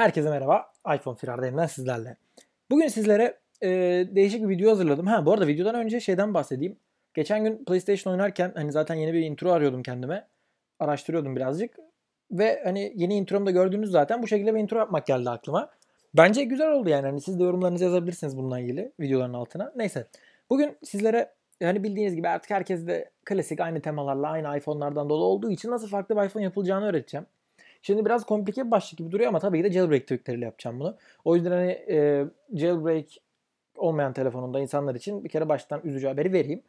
Herkese merhaba. iPhone Firar'da yeniden sizlerle. Bugün sizlere e, değişik bir video hazırladım. Ha bu arada videodan önce şeyden bahsedeyim. Geçen gün PlayStation oynarken hani zaten yeni bir intro arıyordum kendime. Araştırıyordum birazcık. Ve hani yeni intromu da gördüğünüz zaten bu şekilde bir intro yapmak geldi aklıma. Bence güzel oldu yani. Hani siz de yorumlarınızı yazabilirsiniz bununla ilgili videoların altına. Neyse. Bugün sizlere yani bildiğiniz gibi artık herkes de klasik aynı temalarla aynı iPhone'lardan dolu olduğu için nasıl farklı bir iPhone yapılacağını öğreteceğim. Şimdi biraz komplike bir başlık gibi duruyor ama tabii ki de jailbreak tweakleriyle yapacağım bunu. O yüzden hani e, jailbreak olmayan telefonunda insanlar için bir kere baştan üzücü haberi vereyim.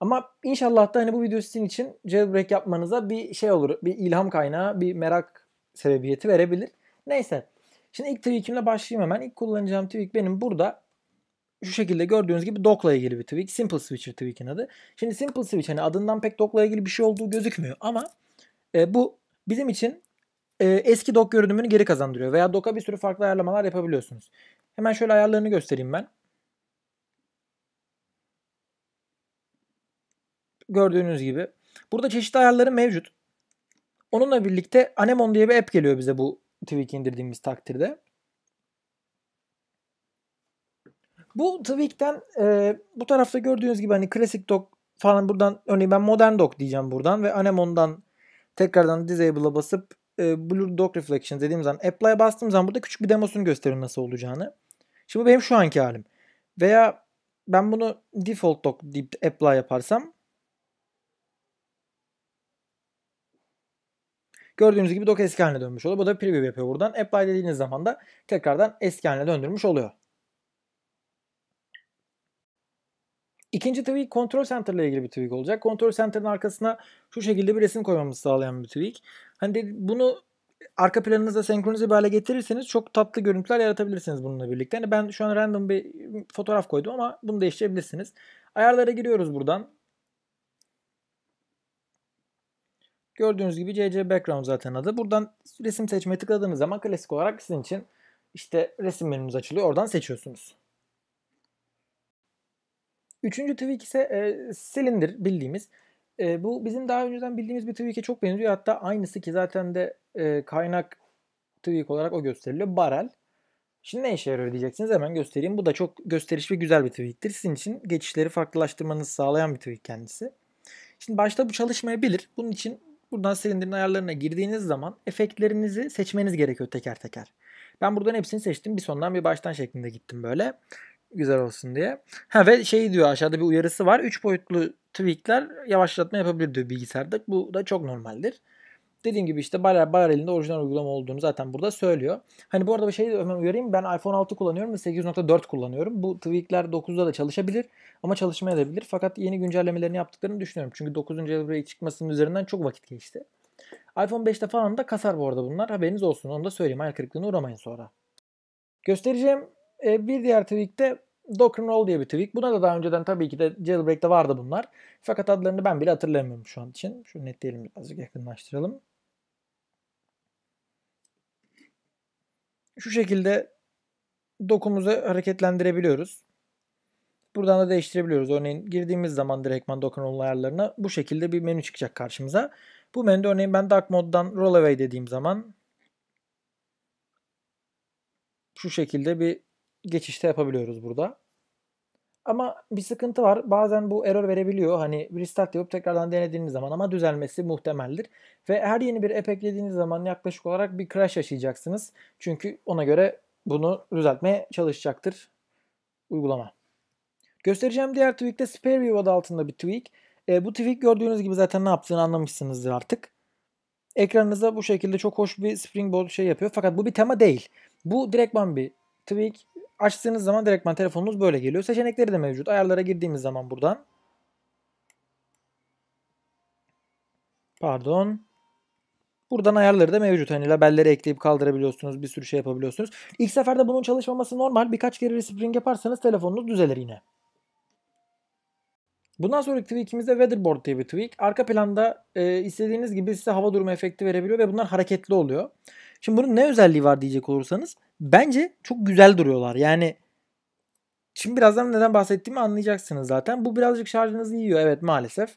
Ama inşallah da hani bu video sizin için jailbreak yapmanıza bir şey olur. Bir ilham kaynağı, bir merak sebebiyeti verebilir. Neyse. Şimdi ilk tweakimle başlayayım hemen. İlk kullanacağım tweak benim burada şu şekilde gördüğünüz gibi dock'la ilgili bir tweak. Simple Switcher tweak'in adı. Şimdi Simple Switch hani adından pek dock'la ilgili bir şey olduğu gözükmüyor ama e, bu bizim için e, eski dock görünümünü geri kazandırıyor. Veya dock'a bir sürü farklı ayarlamalar yapabiliyorsunuz. Hemen şöyle ayarlarını göstereyim ben. Gördüğünüz gibi. Burada çeşitli ayarları mevcut. Onunla birlikte Anemon diye bir app geliyor bize bu Tweak'i indirdiğimiz takdirde. Bu Tweak'ten e, bu tarafta gördüğünüz gibi hani klasik dock falan buradan örneğin ben modern dock diyeceğim buradan ve Anemon'dan tekrardan disable'a basıp e, Blur Dog Reflection dediğim zaman Apply'a bastığım zaman burada küçük bir demosunu gösterir nasıl olacağını. Şimdi bu benim şu anki halim. Veya ben bunu Default Dog deyip Apply yaparsam Gördüğünüz gibi dock eski haline dönmüş oluyor. Bu da preview yapıyor buradan. Apply dediğiniz zaman da tekrardan eski haline döndürmüş oluyor. İkinci tweak Control Center ile ilgili bir tweak olacak. Control Center'ın arkasına şu şekilde bir resim koymamızı sağlayan bir tweak. Hani de, bunu arka planınızda senkronize bir hale getirirseniz çok tatlı görüntüler yaratabilirsiniz bununla birlikte. Yani ben şu an random bir fotoğraf koydum ama bunu değiştirebilirsiniz. Ayarlara giriyoruz buradan. Gördüğünüz gibi CC Background zaten adı. Buradan resim seçmeye tıkladığınız zaman klasik olarak sizin için işte resim menümüz açılıyor. Oradan seçiyorsunuz. Üçüncü tweak ise e, silindir bildiğimiz. E, bu bizim daha önceden bildiğimiz bir tweak'e çok benziyor. Hatta aynısı ki zaten de e, kaynak tweak olarak o gösteriliyor. Barel. Şimdi ne işe yarıyor diyeceksiniz. Hemen göstereyim. Bu da çok gösteriş ve güzel bir tweak'tir. Sizin için geçişleri farklılaştırmanızı sağlayan bir tweak kendisi. Şimdi başta bu çalışmayabilir. Bunun için buradan silindirin ayarlarına girdiğiniz zaman efektlerinizi seçmeniz gerekiyor teker teker. Ben buradan hepsini seçtim. Bir sondan bir baştan şeklinde gittim böyle güzel olsun diye. Ha ve şey diyor aşağıda bir uyarısı var. 3 boyutlu tweakler yavaşlatma yapabilir diyor bilgisayarda. Bu da çok normaldir. Dediğim gibi işte Barrel, elinde orijinal uygulama olduğunu zaten burada söylüyor. Hani bu arada bir şey de hemen uyarayım. Ben iPhone 6 kullanıyorum ve 8.4 kullanıyorum. Bu tweakler 9'da da çalışabilir ama çalışmayabilir. Fakat yeni güncellemelerini yaptıklarını düşünüyorum. Çünkü 9. jailbreak çıkmasının üzerinden çok vakit geçti. iPhone 5'te falan da kasar bu arada bunlar. Haberiniz olsun. Onu da söyleyeyim. Hayal kırıklığına uğramayın sonra. Göstereceğim e, bir diğer tweak de Docker Roll diye bir tweak. Buna da daha önceden tabii ki de jailbreak'te vardı bunlar. Fakat adlarını ben bile hatırlamıyorum şu an için. Şunu netleyelim birazcık yakınlaştıralım. Şu şekilde dokumuzu hareketlendirebiliyoruz. Buradan da değiştirebiliyoruz. Örneğin girdiğimiz zaman direktman Docker Roll ayarlarına bu şekilde bir menü çıkacak karşımıza. Bu menüde örneğin ben Dark Mod'dan Roll Away dediğim zaman şu şekilde bir geçişte yapabiliyoruz burada. Ama bir sıkıntı var. Bazen bu error verebiliyor. Hani restart yapıp tekrardan denediğiniz zaman ama düzelmesi muhtemeldir. Ve her yeni bir app eklediğiniz zaman yaklaşık olarak bir crash yaşayacaksınız. Çünkü ona göre bunu düzeltmeye çalışacaktır uygulama. Göstereceğim diğer tweak de Spare View adı altında bir tweak. E, bu tweak gördüğünüz gibi zaten ne yaptığını anlamışsınızdır artık. Ekranınıza bu şekilde çok hoş bir springboard şey yapıyor. Fakat bu bir tema değil. Bu direktman bir tweak açtığınız zaman direktman telefonunuz böyle geliyor. Seçenekleri de mevcut. Ayarlara girdiğimiz zaman buradan Pardon. Buradan ayarları da mevcut. Hani labelleri ekleyip kaldırabiliyorsunuz. Bir sürü şey yapabiliyorsunuz. İlk seferde bunun çalışmaması normal. Birkaç kere respring yaparsanız telefonunuz düzelir yine. Bundan sonraki tweak'imizde Weatherboard diye bir tweak. Arka planda e, istediğiniz gibi size hava durumu efekti verebiliyor ve bunlar hareketli oluyor. Şimdi bunun ne özelliği var diyecek olursanız bence çok güzel duruyorlar. Yani şimdi birazdan neden bahsettiğimi anlayacaksınız zaten. Bu birazcık şarjınızı yiyor evet maalesef.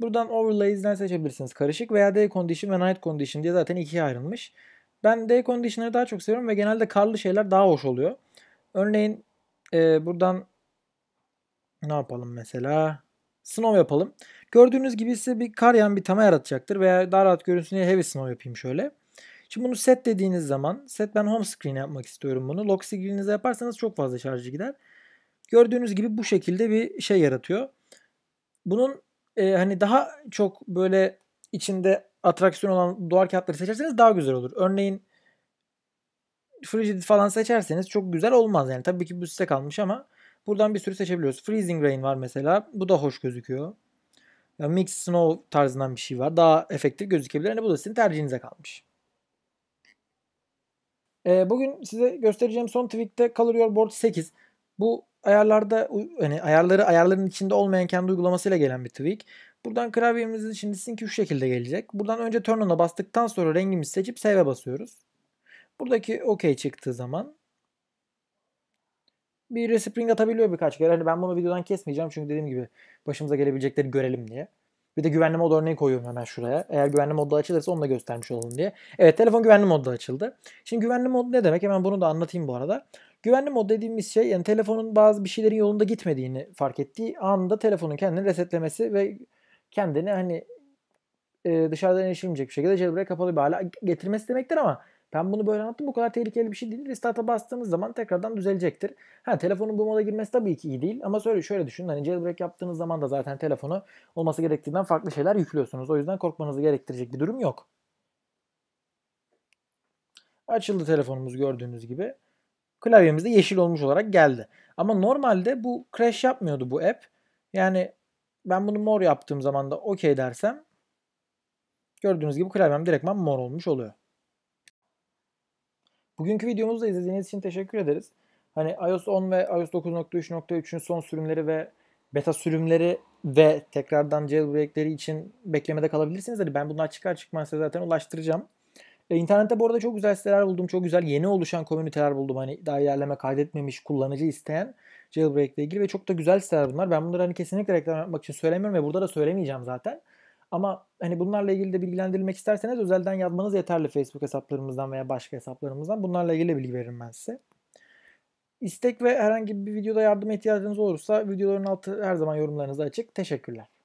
Buradan overlays'den seçebilirsiniz. Karışık veya day condition ve night condition diye zaten ikiye ayrılmış. Ben day condition'ları daha çok seviyorum ve genelde karlı şeyler daha hoş oluyor. Örneğin e, buradan ne yapalım mesela? Snow yapalım. Gördüğünüz gibi size bir kar yağan bir tema yaratacaktır veya daha rahat görünsün diye heavy snow yapayım şöyle. Şimdi bunu set dediğiniz zaman set ben home screen yapmak istiyorum bunu. Lock screen'inize yaparsanız çok fazla şarjı gider. Gördüğünüz gibi bu şekilde bir şey yaratıyor. Bunun e, hani daha çok böyle içinde atraksiyon olan duvar kağıtları seçerseniz daha güzel olur. Örneğin Frigid falan seçerseniz çok güzel olmaz yani. Tabii ki bu size kalmış ama buradan bir sürü seçebiliyoruz. Freezing Rain var mesela. Bu da hoş gözüküyor. Ya Mix Snow tarzından bir şey var. Daha efektif gözükebilir. Hani bu da sizin tercihinize kalmış. E, bugün size göstereceğim son tweak'te Color Your Board 8. Bu ayarlarda hani ayarları ayarların içinde olmayan kendi uygulamasıyla gelen bir tweak. Buradan klavyemizin şimdi sync şu şekilde gelecek. Buradan önce turn on'a bastıktan sonra rengimizi seçip save'e basıyoruz. Buradaki OK çıktığı zaman bir respring atabiliyor birkaç kere. Hani ben bunu videodan kesmeyeceğim çünkü dediğim gibi başımıza gelebilecekleri görelim diye. Bir de güvenli mod örneği koyuyorum hemen şuraya. Eğer güvenli modda açılırsa onu da göstermiş olalım diye. Evet telefon güvenli modda açıldı. Şimdi güvenli mod ne demek? Hemen bunu da anlatayım bu arada. Güvenli mod dediğimiz şey yani telefonun bazı bir şeylerin yolunda gitmediğini fark ettiği anda telefonun kendini resetlemesi ve kendini hani e, dışarıdan erişilmeyecek bir şekilde jailbreak kapalı bir hale getirmesi demektir ama ben bunu böyle anlattım. Bu kadar tehlikeli bir şey değil. Restart'a bastığınız zaman tekrardan düzelecektir. Ha telefonun bu moda girmesi tabii ki iyi değil. Ama şöyle, şöyle düşünün. Hani jailbreak yaptığınız zaman da zaten telefonu olması gerektiğinden farklı şeyler yüklüyorsunuz. O yüzden korkmanızı gerektirecek bir durum yok. Açıldı telefonumuz gördüğünüz gibi. klavyemiz de yeşil olmuş olarak geldi. Ama normalde bu crash yapmıyordu bu app. Yani ben bunu mor yaptığım zaman da okey dersem gördüğünüz gibi klavyem direktman mor olmuş oluyor. Bugünkü videomuzu da izlediğiniz için teşekkür ederiz. Hani iOS 10 ve iOS 9.3.3'ün son sürümleri ve beta sürümleri ve tekrardan jailbreakleri için beklemede kalabilirsiniz. Hani ben bunlar çıkar çıkmaz size zaten ulaştıracağım. E, internette bu arada çok güzel siteler buldum. Çok güzel yeni oluşan komüniteler buldum. Hani daha ilerleme kaydetmemiş kullanıcı isteyen jailbreak ile ilgili ve çok da güzel siteler bunlar. Ben bunları hani kesinlikle reklam yapmak için söylemiyorum ve burada da söylemeyeceğim zaten. Ama hani bunlarla ilgili de bilgilendirilmek isterseniz özelden yazmanız yeterli Facebook hesaplarımızdan veya başka hesaplarımızdan. Bunlarla ilgili bilgi veririm ben size. İstek ve herhangi bir videoda yardıma ihtiyacınız olursa videoların altı her zaman yorumlarınızda açık. Teşekkürler.